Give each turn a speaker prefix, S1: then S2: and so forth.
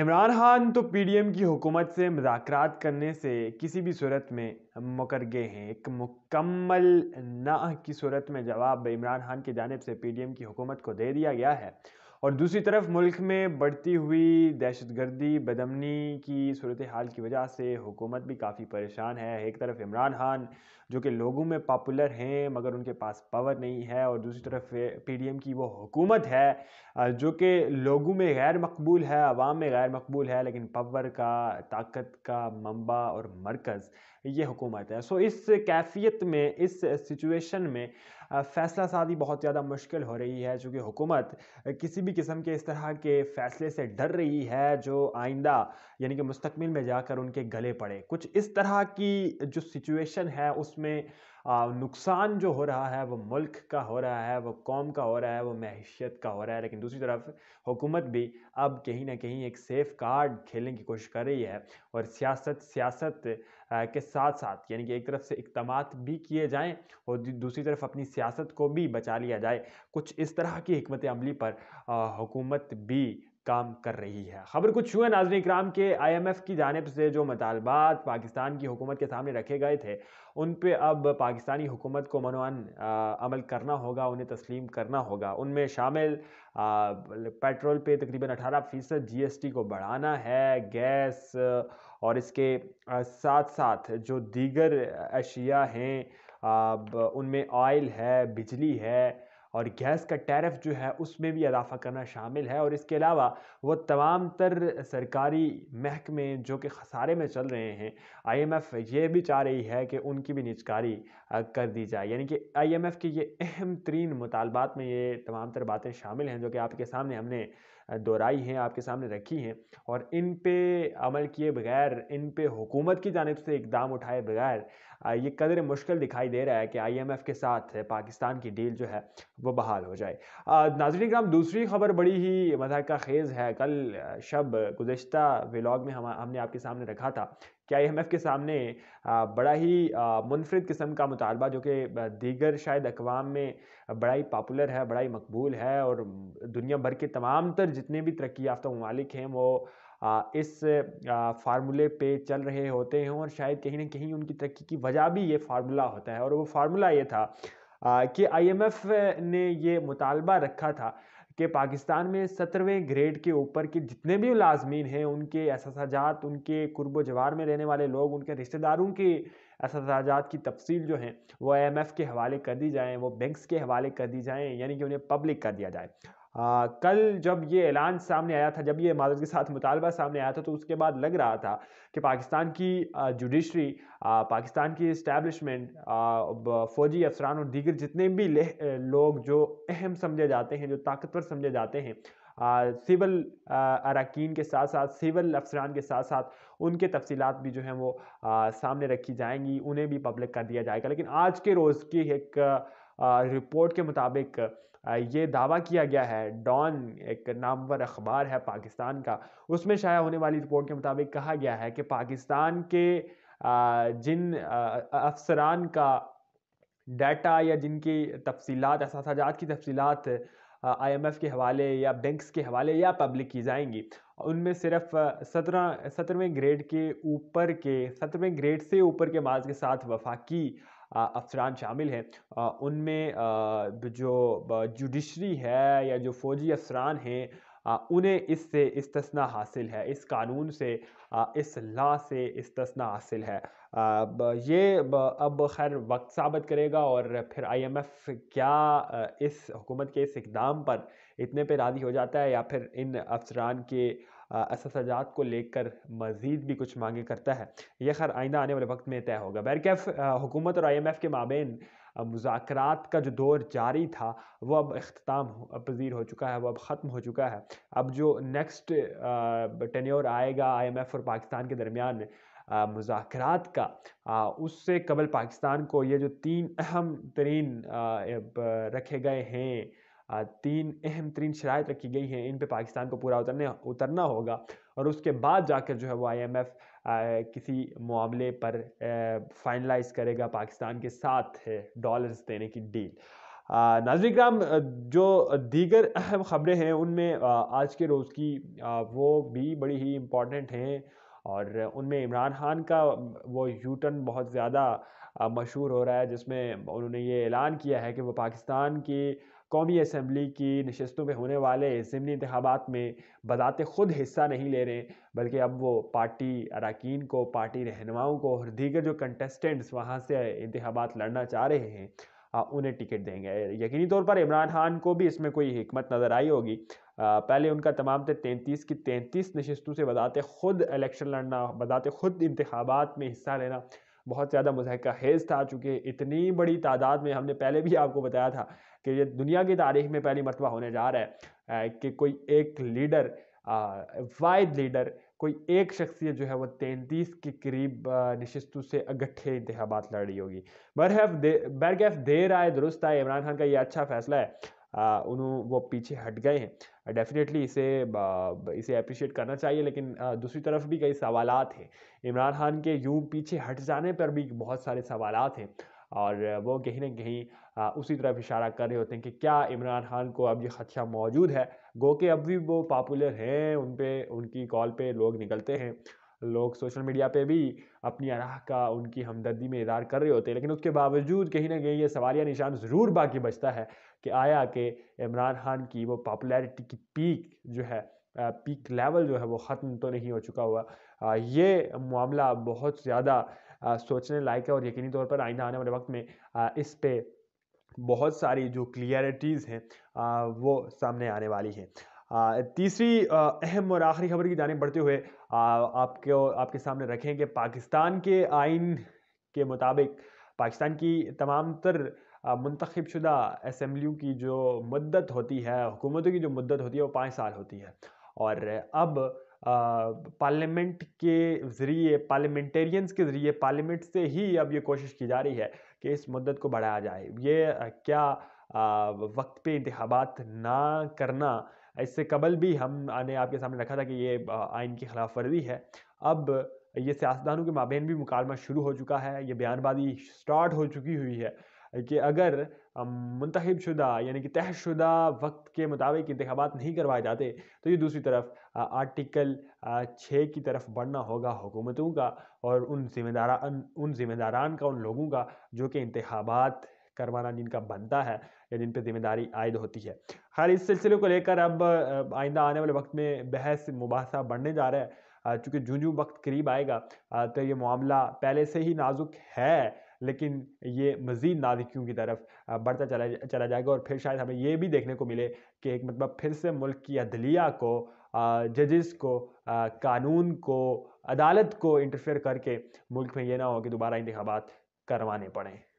S1: इमरान खान तो पीडीएम की हुकूमत से मजाकरात करने से किसी भी सूरत में मुकर गए हैं एक मुकम्मल ना की सूरत में जवाब इमरान खान की जानब से पीडीएम की हुकूमत को दे दिया गया है और दूसरी तरफ मुल्क में बढ़ती हुई दहशत गर्दी बदमनी की सूरत हाल की वजह से हुकूमत भी काफ़ी परेशान है एक तरफ इमरान खान जो कि लोगों में पॉपुलर हैं मगर उनके पास पावर नहीं है और दूसरी तरफ पी डी एम की वो हुकूमत है जो कि लोगों में गैर मकबूल है आवाम में गैर मकबूल है लेकिन पावर का ताकत का मंबा और मरकज़ ये हुकूमत है सो इस कैफियत में इस सिचुएशन में फ़ैसला साजी बहुत ज़्यादा मुश्किल हो रही है चूँकि हुकूमत किसी भी किस्म के इस तरह के फ़ैसले से डर रही है जो आइंदा यानी कि मुस्तकबिल में जाकर उनके गले पड़े कुछ इस तरह की जो सिचुएशन है उसमें नुकसान जो हो रहा है वो मुल्क का हो रहा है वो कौम का हो रहा है वो मैशियत का हो रहा है लेकिन दूसरी तरफ हुकूमत भी अब कहीं ना कहीं एक सेफ कार्ड खेलने की कोशिश कर रही है और सियासत सियासत के साथ साथ यानी कि एक तरफ से इकदाम भी किए जाएँ और दूसरी तरफ अपनी सियासत को भी बचा लिया जाए कुछ इस तरह की हमत अमली पर हुकूमत भी काम कर रही है खबर कुछ यूँ है नाजन इक्राम के आईएमएफ की जानब से जो मतालबात पाकिस्तान की हुकूमत के सामने रखे गए थे उन पर अब पाकिस्तानी हुकूमत को मनवान अमल करना होगा उन्हें तस्लीम करना होगा उनमें शामिल पेट्रोल पे तकरीबन 18 फ़ीसद जी को बढ़ाना है गैस और इसके साथ साथ जो दीगर अशिया हैं उनमें ऑयल है बिजली है और गैस का टैरफ जो है उसमें भी इजाफा करना शामिल है और इसके अलावा वो तमाम तर सरकारी महकमे जो कि खसारे में चल रहे हैं आईएमएफ ये भी चाह रही है कि उनकी भी निचकारी कर दी जाए यानी कि आईएमएफ के ये अहम तरीन मुतालबात में ये तमाम तर बातें शामिल हैं जो कि आपके सामने हमने दोहराई हैं आपके सामने रखी हैं और इन पे अमल किए बगैर इन पे हुकूमत की जानब से इकदाम उठाए बगैर ये कदर मुश्किल दिखाई दे रहा है कि आईएमएफ के साथ पाकिस्तान की डील जो है वो बहाल हो जाए नाजरी कराम दूसरी खबर बड़ी ही मजाक का खेज़ है कल शब गुज्त व्लाग में हम हमने आपके सामने रखा था कि आई के सामने बड़ा ही मुनफरद किस्म का मुतालबा जो कि दीगर शायद अकवाम में बड़ा ही पापुलर है बड़ा ही मकबूल है और दुनिया भर के तमाम तर जितने भी तरक्की याफ्ता ममालिक हैं वो इस फार्मूले पे चल रहे होते हैं और शायद कहीं ना कहीं उनकी तरक्की की वजह भी ये फार्मूला होता है और वो फार्मूला ये था कि आईएमएफ ने ये मुतालबा रखा था कि पाकिस्तान में सत्रहवें ग्रेड के ऊपर के जितने भी मुलाजमीन हैं उनके एहसाजात उनके कुर्ब जवार में रहने वाले लोग उनके रिश्तेदारों के एहसाजात की तफसील जो हैं वो आई एम एफ़ के हवाले कर दी जाएँ वो बैंक्स के हवाले कर दी जाएँ यानी कि उन्हें पब्लिक कर दिया जाए आ, कल जब ये ऐलान सामने आया था जब ये इमारत के साथ मुतालबा सामने आया था तो उसके बाद लग रहा था कि पाकिस्तान की जुडिशरी पाकिस्तान की इस्टेबलिशमेंट फौजी अफसरान और दीगर जितने भी लोग जो अहम समझे जाते हैं जो ताकतवर समझे जाते हैं सिविल अरकान के साथ साथ सिविल अफसरान के साथ साथ उनके तफसीत भी जो हैं वो आ, सामने रखी जाएंगी उन्हें भी पब्लिक कर दिया जाएगा लेकिन आज के रोज़ की एक आ, रिपोर्ट के मुताबिक ये दावा किया गया है डॉन एक नामवर अखबार है पाकिस्तान का उसमें शाया होने वाली रिपोर्ट के मुताबिक कहा गया है कि पाकिस्तान के जिन अफसरान का डाटा या जिनकी तफसीत असाजात की तफसीत आईएमएफ के हवाले या बैंक्स के हवाले या पब्लिक की जाएंगी उनमें सिर्फ सत्रह सत्रहवें ग्रेड के ऊपर के सत्रहवें ग्रेड से ऊपर के बाद के साथ वफाकी अफसरान शामिल हैं उनमें जो जुडिशरी है या जो फौजी अफसरान हैं उन्हें इससे इस्तना हासिल है इस कानून से इस ला से इस्तना हासिल है ये अब खैर वक्त साबित करेगा और फिर आईएमएफ क्या इस हुकूमत के इस इकदाम पर इतने पे राज़ी हो जाता है या फिर इन अफसरान के असाजात को लेकर मज़ीद भी कुछ मांगे करता है यह खैर आइंदा आने वाले वक्त में तय होगा बैरकैफ हुकूमत और आई के माबेन मुजाकर का जो दौर जारी था वो अब अख्ताम पजीर हो चुका है वो अब ख़त्म हो चुका है अब जो नेक्स्ट टेन्योर आएगा आईएमएफ और पाकिस्तान के दरमियान मुजाकर का आ, उससे कबल पाकिस्तान को ये जो तीन अहम तरीन रखे गए हैं तीन अहम तरीन शरात रखी गई हैं इन पे पाकिस्तान को पूरा उतरने उतरना होगा और उसके बाद जाकर जो है वो आईएमएफ किसी मामले पर फाइनलाइज करेगा पाकिस्तान के साथ डॉलर्स देने की डील नाजरिक राम जो दीगर अहम ख़बरें हैं उनमें आज के रोज़ की वो भी बड़ी ही इम्पॉर्टेंट हैं और उनमें इमरान खान का वो यूटर्न बहुत ज़्यादा मशहूर हो रहा है जिसमें उन्होंने ये ऐलान किया है कि वो पाकिस्तान के कौमी असम्बली की नशस्तों में होने वाले ज़मनी इंतबात में बजात ख़ुद हिस्सा नहीं ले रहे बल्कि अब वो पार्टी अरकान को पार्टी रहनुमाओं को और दीगर जो कंटेस्टेंट्स वहाँ से इंतबात लड़ना चाह रहे हैं उन्हें टिकट देंगे यकीनी तौर पर इमरान खान को भी इसमें कोई हमत नज़र आई होगी पहले उनका तमाम तर तैंतीस की तैंतीस नशस्तों से बजात ख़ुद इलेक्शन लड़ना बजात ख़ुद इंतबात में हिस्सा लेना बहुत ज़्यादा मजहक हेज़ था चूँकि इतनी बड़ी तादाद में हमने पहले भी आपको बताया था कि ये दुनिया की तारीख में पहली मरतबा होने जा रहा है कि कोई एक लीडर वायद लीडर कोई एक शख्सियत जो है वो तैंतीस के करीब नशस्तों से अगट्ठे इंतबात लड़ रही होगी बरहफ दे बरगैफ देर आए दुरुस्त आए इमरान खान का ये अच्छा फैसला है उन्हों वो पीछे हट गए हैं डेफिनेटली इसे इसे अप्रिशिएट करना चाहिए लेकिन दूसरी तरफ भी कई सवाल हैं इमरान खान के यूँ पीछे हट जाने पर भी बहुत सारे सवाल हैं और वो कहीं ना कहीं उसी तरफ इशारा कर रहे होते हैं कि क्या इमरान खान को अब ये खदशा मौजूद है गो के अब भी वो पॉपुलर हैं उन पर उनकी कॉल पर लोग निकलते हैं लोग सोशल मीडिया पे भी अपनी अनाह का उनकी हमदर्दी में इजहार कर रहे होते हैं लेकिन उसके बावजूद कहीं ना कहीं ये सवालिया निशान ज़रूर बाकी बचता है कि आया कि इमरान खान की वो पॉपुलैरिटी की पीक जो है पीक लेवल जो है वो ख़त्म तो नहीं हो चुका हुआ ये मामला बहुत ज़्यादा सोचने लायक है और यकीनी तौर पर आइंदा आने वाले वक्त में इस पर बहुत सारी जो क्लियरिटीज़ हैं वो सामने आने वाली हैं तीसरी अहम और आखिरी खबर की जानब बढ़ते हुए आपके आपके सामने रखें कि पाकिस्तान के आइन के मुताबिक पाकिस्तान की तमाम तर मुंतखब शुदा असम्बलियों की जो मदत होती है हुकूमतों की जो मदत होती है वो पाँच साल होती है और अब पार्लियामेंट के ज़रिए पार्लियामेंटेरियंस के ज़रिए पार्लियामेंट से ही अब ये कोशिश की जा रही है कि इस मदत को बढ़ाया जाए ये क्या आ, वक्त पे इंतबात ना करना इससे कबल भी हम आपके सामने रखा था कि ये आइन की खिलाफ वर्जी है अब ये सियासतदानों के माबेन भी मुकालमा शुरू हो चुका है ये बयानबाजी स्टार्ट हो चुकी हुई है कि अगर मुंतब शुदा यानी कि तहशुदा वक्त के मुताबिक इंतबात नहीं करवाए जाते तो ये दूसरी तरफ आर्टिकल छः की तरफ बढ़ना होगा हुकूमतों का और उन जिम्मेदार उन जिम्मेदारान का उन लोगों का जो कि इंतबात करवाना जिनका बनता है या जिन पर जिम्मेदारी आयद होती है हर इस सिलसिले को लेकर अब आइंदा आने वाले वक्त में बहस मुबासा बढ़ने जा रहा है चूँकि जूँ जूँ वक्त करीब आएगा तो ये मामला पहले से ही नाजुक है लेकिन ये मज़ीद नाजिकियों की तरफ बढ़ता चला चला जाएगा और फिर शायद हमें ये भी देखने को मिले कि एक मतलब फिर से मुल्क की अदलिया को जजेस को कानून को अदालत को इंटरफेयर करके मुल्क में ये ना हो कि दोबारा इंतबात करवाने पड़ें